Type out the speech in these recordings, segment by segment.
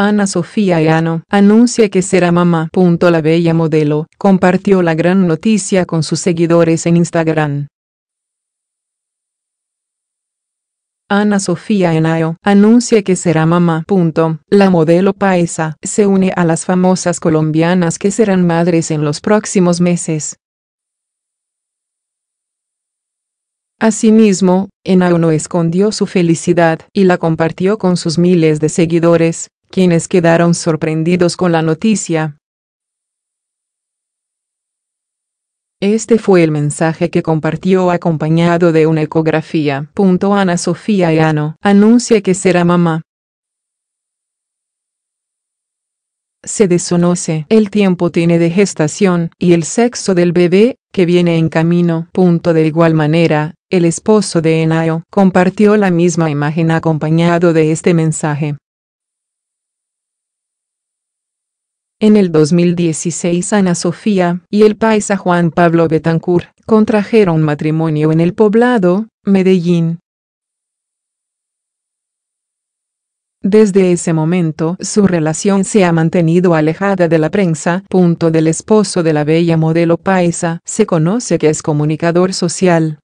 Ana Sofía Enao anuncia que será mamá. La bella modelo compartió la gran noticia con sus seguidores en Instagram. Ana Sofía Enao anuncia que será mamá. La modelo paisa se une a las famosas colombianas que serán madres en los próximos meses. Asimismo, Enao no escondió su felicidad y la compartió con sus miles de seguidores, quienes quedaron sorprendidos con la noticia. Este fue el mensaje que compartió acompañado de una ecografía. Ana Sofía Eano anuncia que será mamá. Se desconoce el tiempo tiene de gestación y el sexo del bebé que viene en camino. Punto de igual manera, el esposo de Enao compartió la misma imagen acompañado de este mensaje. En el 2016 Ana Sofía y el paisa Juan Pablo Betancourt contrajeron matrimonio en el poblado, Medellín. Desde ese momento su relación se ha mantenido alejada de la prensa. Punto del esposo de la bella modelo paisa se conoce que es comunicador social.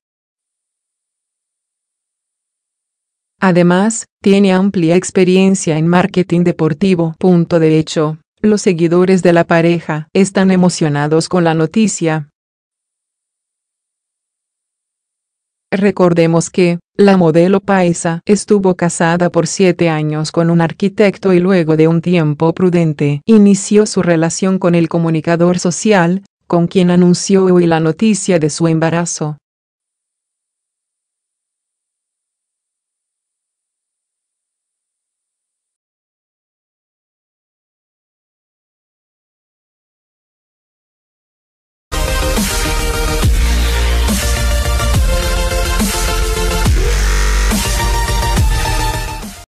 Además, tiene amplia experiencia en marketing deportivo. Punto de hecho, los seguidores de la pareja están emocionados con la noticia. Recordemos que, la modelo Paisa estuvo casada por siete años con un arquitecto y luego de un tiempo prudente inició su relación con el comunicador social, con quien anunció hoy la noticia de su embarazo.